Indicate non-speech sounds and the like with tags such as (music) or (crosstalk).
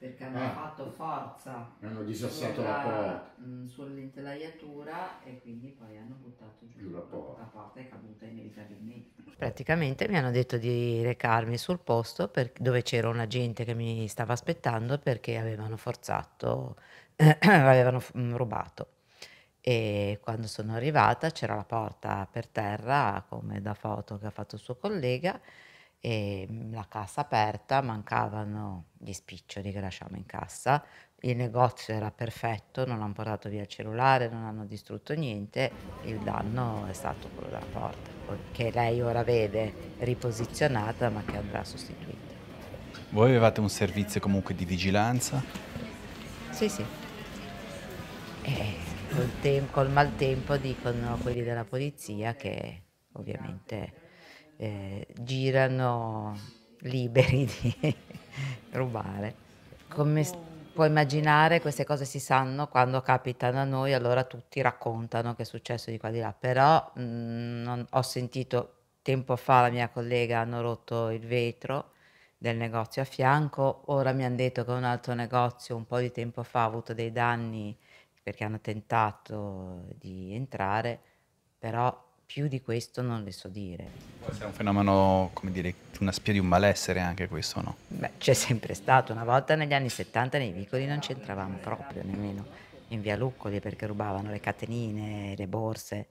perché hanno ah, fatto forza hanno disassato sulla, la porta mm, sull'intelaiatura e quindi poi hanno buttato giù, giù la, porta. la porta è caduta inevitabilmente praticamente mi hanno detto di recarmi sul posto per, dove c'era un agente che mi stava aspettando perché avevano forzato (clears throat) avevano mm, rubato e quando sono arrivata c'era la porta per terra come da foto che ha fatto il suo collega e mm, la cassa aperta, mancavano gli spiccioli che lasciamo in cassa, il negozio era perfetto, non hanno portato via il cellulare, non hanno distrutto niente, il danno è stato quello della porta, che lei ora vede riposizionata ma che andrà sostituita. Voi avevate un servizio comunque di vigilanza? Sì, sì. E col, col maltempo dicono quelli della polizia che ovviamente eh, girano liberi (laughs) di rubare. Come puoi immaginare, queste cose si sanno quando capitano a noi, allora tutti raccontano che è successo di qua di là, però mh, mm, non, ho sentito tempo fa la mia collega hanno rotto il vetro del negozio a fianco, ora mi hanno detto che un altro negozio un po' di tempo fa ha avuto dei danni perché hanno tentato di entrare, però più di questo non le so dire. Può essere un fenomeno, come dire, una spia di un malessere anche questo, no? Beh, c'è sempre stato. Una volta negli anni 70 nei vicoli non c'entravamo proprio nemmeno in via Luccoli perché rubavano le catenine, le borse.